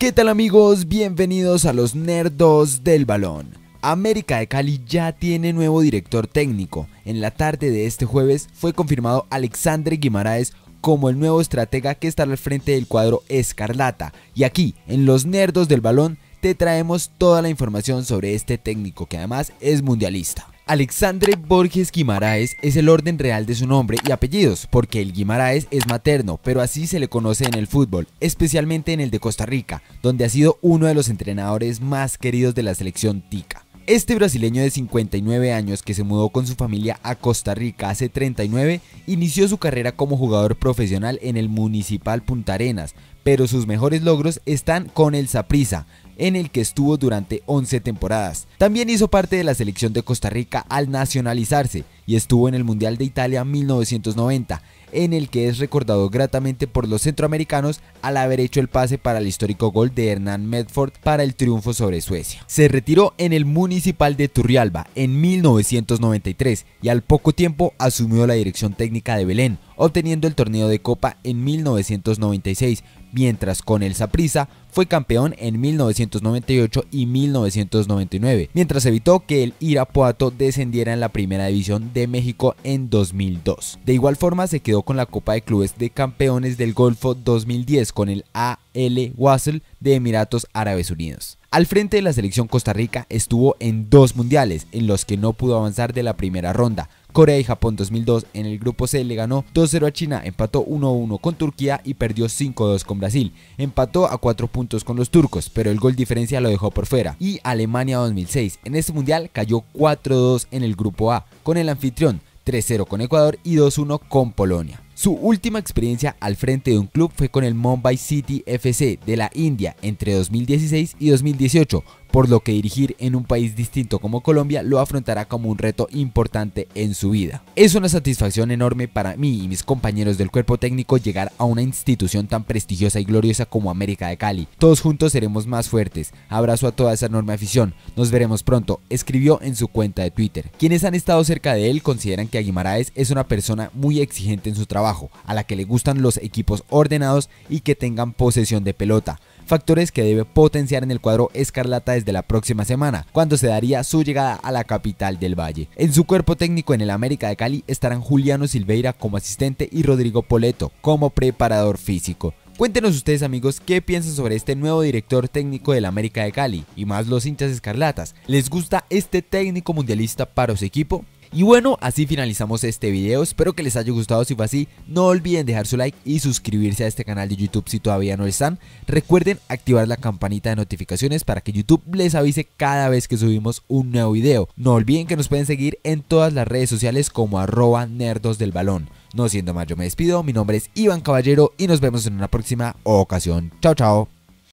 ¿Qué tal amigos? Bienvenidos a los Nerdos del Balón. América de Cali ya tiene nuevo director técnico. En la tarde de este jueves fue confirmado Alexandre Guimaraes como el nuevo estratega que estará al frente del cuadro Escarlata. Y aquí, en los Nerdos del Balón, te traemos toda la información sobre este técnico que además es mundialista. Alexandre Borges Guimaraes es el orden real de su nombre y apellidos, porque el Guimaraes es materno, pero así se le conoce en el fútbol, especialmente en el de Costa Rica, donde ha sido uno de los entrenadores más queridos de la selección tica. Este brasileño de 59 años que se mudó con su familia a Costa Rica hace 39 inició su carrera como jugador profesional en el Municipal Punta Arenas, pero sus mejores logros están con el Saprissa, en el que estuvo durante 11 temporadas. También hizo parte de la selección de Costa Rica al nacionalizarse y estuvo en el Mundial de Italia 1990 en el que es recordado gratamente por los centroamericanos al haber hecho el pase para el histórico gol de Hernán Medford para el triunfo sobre Suecia. Se retiró en el Municipal de Turrialba en 1993 y al poco tiempo asumió la dirección técnica de Belén, obteniendo el torneo de Copa en 1996, mientras con el Saprissa fue campeón en 1998 y 1999, mientras evitó que el Irapuato descendiera en la Primera División de México en 2002. De igual forma se quedó con la Copa de Clubes de Campeones del Golfo 2010 con el AL Wassel de Emiratos Árabes Unidos. Al frente de la selección Costa Rica estuvo en dos mundiales en los que no pudo avanzar de la primera ronda. Corea y Japón 2002 en el grupo C le ganó 2-0 a China, empató 1-1 con Turquía y perdió 5-2 con Brasil. Empató a 4 puntos con los turcos, pero el gol diferencia lo dejó por fuera. Y Alemania 2006 en este mundial cayó 4-2 en el grupo A con el anfitrión 3-0 con Ecuador y 2-1 con Polonia. Su última experiencia al frente de un club fue con el Mumbai City FC de la India entre 2016 y 2018, por lo que dirigir en un país distinto como Colombia lo afrontará como un reto importante en su vida. Es una satisfacción enorme para mí y mis compañeros del cuerpo técnico llegar a una institución tan prestigiosa y gloriosa como América de Cali. Todos juntos seremos más fuertes. Abrazo a toda esa enorme afición. Nos veremos pronto, escribió en su cuenta de Twitter. Quienes han estado cerca de él consideran que Aguimaraes es una persona muy exigente en su trabajo, a la que le gustan los equipos ordenados y que tengan posesión de pelota factores que debe potenciar en el cuadro escarlata desde la próxima semana, cuando se daría su llegada a la capital del Valle. En su cuerpo técnico en el América de Cali estarán Juliano Silveira como asistente y Rodrigo Poleto como preparador físico. Cuéntenos ustedes amigos qué piensan sobre este nuevo director técnico del América de Cali y más los hinchas escarlatas. ¿Les gusta este técnico mundialista para su equipo? Y bueno, así finalizamos este video, espero que les haya gustado, si fue así, no olviden dejar su like y suscribirse a este canal de YouTube si todavía no lo están. Recuerden activar la campanita de notificaciones para que YouTube les avise cada vez que subimos un nuevo video. No olviden que nos pueden seguir en todas las redes sociales como arroba nerdos del balón. No siendo más, yo me despido, mi nombre es Iván Caballero y nos vemos en una próxima ocasión. Chao, chao.